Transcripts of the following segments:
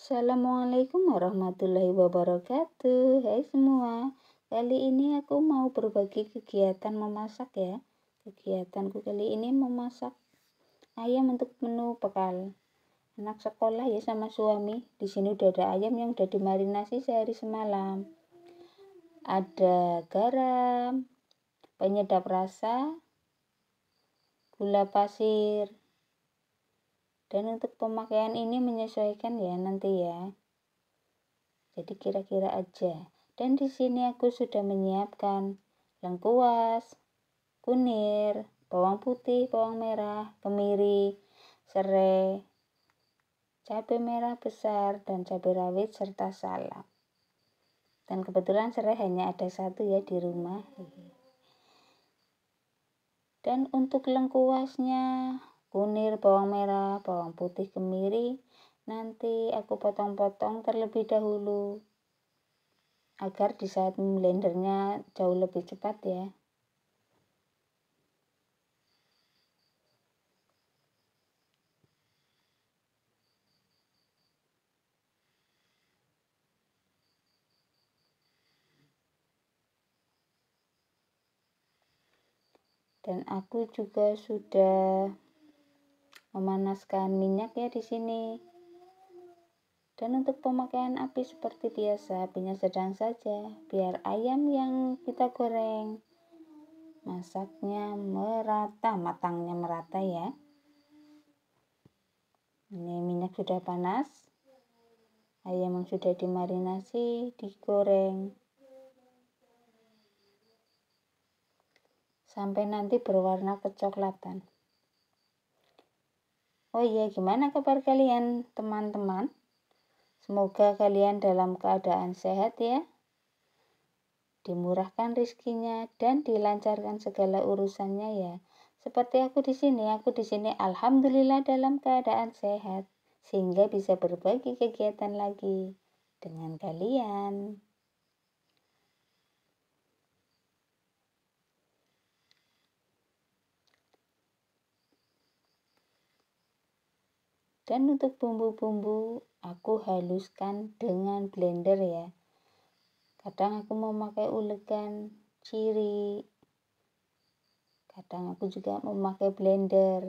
Assalamualaikum warahmatullahi wabarakatuh Hai semua Kali ini aku mau berbagi kegiatan memasak ya Kegiatanku kali ini memasak ayam untuk menu bekal Anak sekolah ya sama suami Di sini udah ada ayam yang udah dimarinasi sehari semalam Ada garam Penyedap rasa Gula pasir dan untuk pemakaian ini menyesuaikan ya nanti ya jadi kira-kira aja dan di sini aku sudah menyiapkan lengkuas kunir bawang putih bawang merah kemiri serai cabai merah besar dan cabai rawit serta salam. dan kebetulan serai hanya ada satu ya di rumah iya. dan untuk lengkuasnya kunir, bawang merah, bawang putih kemiri. Nanti aku potong-potong terlebih dahulu agar di saat blendernya jauh lebih cepat ya. dan aku juga sudah memanaskan minyak ya di sini. Dan untuk pemakaian api seperti biasa, apinya sedang saja, biar ayam yang kita goreng masaknya merata, matangnya merata ya. Ini minyak sudah panas. Ayam yang sudah dimarinasi digoreng. Sampai nanti berwarna kecoklatan. Oh iya, gimana kabar kalian, teman-teman? Semoga kalian dalam keadaan sehat ya. Dimurahkan rizkinya dan dilancarkan segala urusannya ya. Seperti aku di sini, aku di sini alhamdulillah dalam keadaan sehat sehingga bisa berbagi kegiatan lagi dengan kalian. Dan untuk bumbu-bumbu aku haluskan dengan blender ya. Kadang aku mau pakai ulekan ciri. Kadang aku juga memakai blender.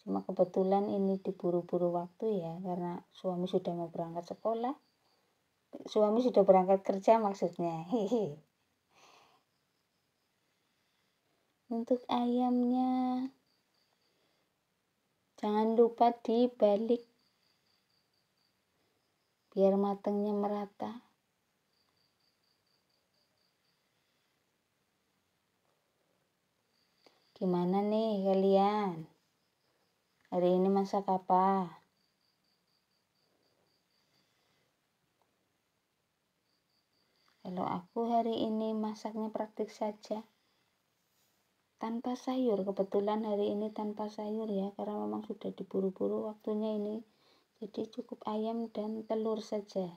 Cuma kebetulan ini diburu-buru waktu ya karena suami sudah mau berangkat sekolah. Suami sudah berangkat kerja maksudnya. Hehe. Untuk ayamnya Jangan lupa dibalik biar matangnya merata. Gimana nih kalian? Hari ini masak apa? Kalau aku hari ini masaknya praktik saja tanpa sayur kebetulan hari ini tanpa sayur ya karena memang sudah diburu-buru waktunya ini jadi cukup ayam dan telur saja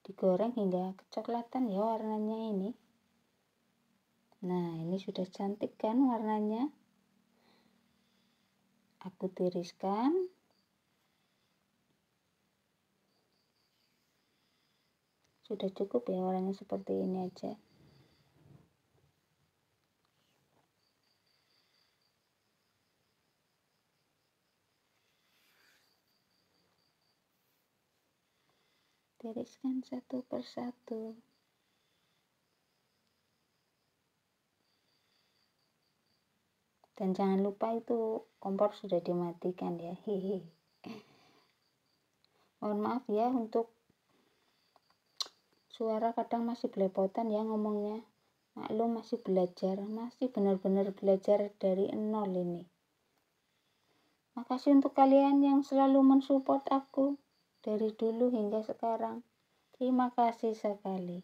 digoreng hingga kecoklatan ya warnanya ini nah ini sudah cantik kan warnanya aku tiriskan sudah cukup ya warnanya seperti ini aja tiriskan satu persatu dan jangan lupa itu kompor sudah dimatikan ya hehe mohon maaf ya untuk suara kadang masih belepotan ya ngomongnya maklum masih belajar masih benar-benar belajar dari nol ini makasih untuk kalian yang selalu mensupport aku dari dulu hingga sekarang terima kasih sekali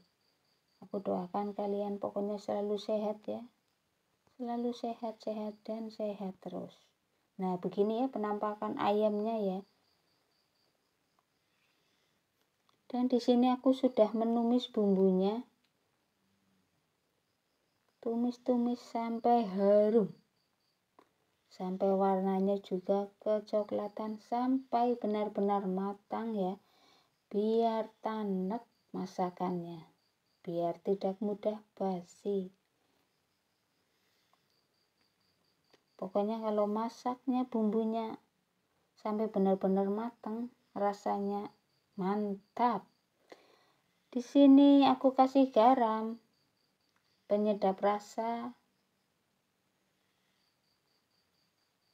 aku doakan kalian pokoknya selalu sehat ya selalu sehat-sehat dan sehat terus. Nah, begini ya penampakan ayamnya ya. Dan di sini aku sudah menumis bumbunya. Tumis-tumis sampai harum. Sampai warnanya juga kecoklatan sampai benar-benar matang ya. Biar tanek masakannya. Biar tidak mudah basi. pokoknya kalau masaknya bumbunya sampai benar-benar matang rasanya mantap di sini aku kasih garam penyedap rasa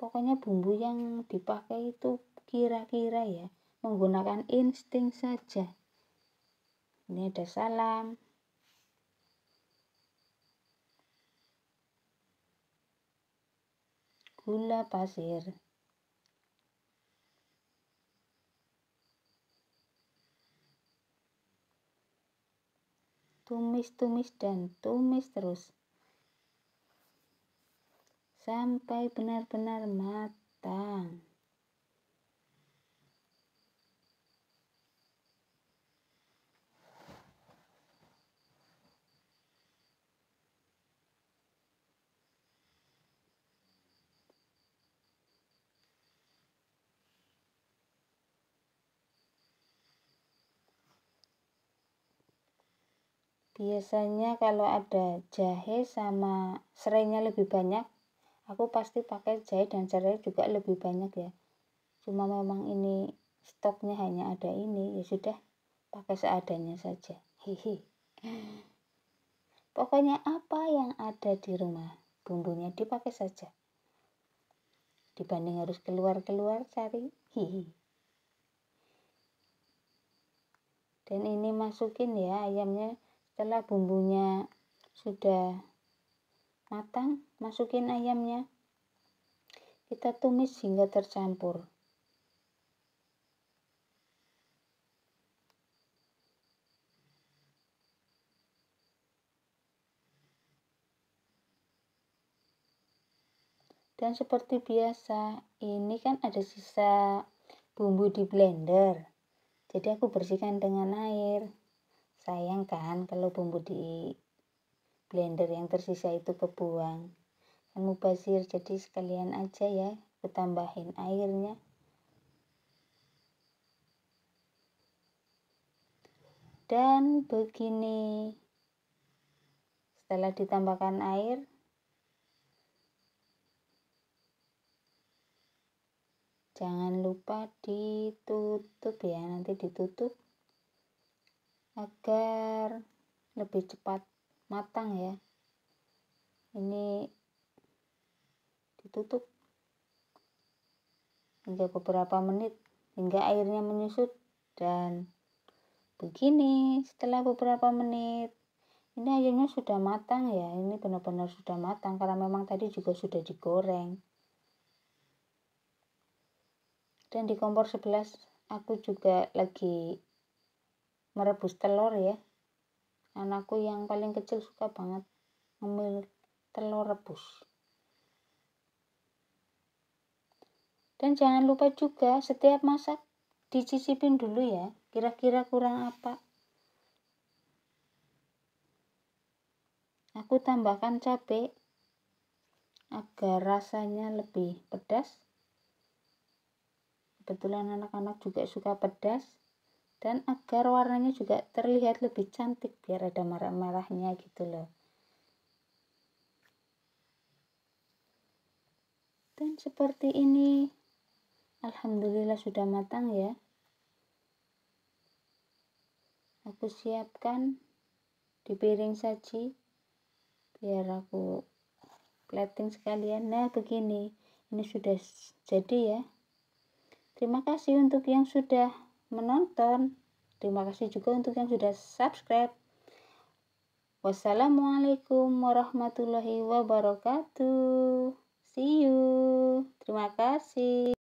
pokoknya bumbu yang dipakai itu kira-kira ya menggunakan insting saja ini ada salam gula pasir. Tumis-tumis dan tumis terus sampai benar-benar matang. biasanya kalau ada jahe sama serainya lebih banyak aku pasti pakai jahe dan serai juga lebih banyak ya cuma memang ini stoknya hanya ada ini ya sudah pakai seadanya saja hihi pokoknya apa yang ada di rumah bumbunya dipakai saja dibanding harus keluar-keluar cari hihi dan ini masukin ya ayamnya setelah bumbunya sudah matang masukin ayamnya kita tumis hingga tercampur dan seperti biasa ini kan ada sisa bumbu di blender jadi aku bersihkan dengan air sayang kan kalau bumbu di blender yang tersisa itu kebuang kamu mubazir jadi sekalian aja ya ketambahin airnya dan begini setelah ditambahkan air jangan lupa ditutup ya nanti ditutup agar lebih cepat matang ya ini ditutup hingga beberapa menit hingga airnya menyusut dan begini setelah beberapa menit ini ayamnya sudah matang ya ini benar-benar sudah matang karena memang tadi juga sudah digoreng dan di kompor sebelas aku juga lagi merebus telur ya anakku yang paling kecil suka banget ngemil telur rebus dan jangan lupa juga setiap masak dicicipin dulu ya kira-kira kurang apa aku tambahkan cabai agar rasanya lebih pedas kebetulan anak-anak juga suka pedas dan agar warnanya juga terlihat lebih cantik biar ada merah-merahnya gitu loh dan seperti ini Alhamdulillah sudah matang ya aku siapkan di piring saji biar aku plating sekalian nah begini ini sudah jadi ya terima kasih untuk yang sudah menonton. Terima kasih juga untuk yang sudah subscribe. Wassalamualaikum warahmatullahi wabarakatuh. See you. Terima kasih.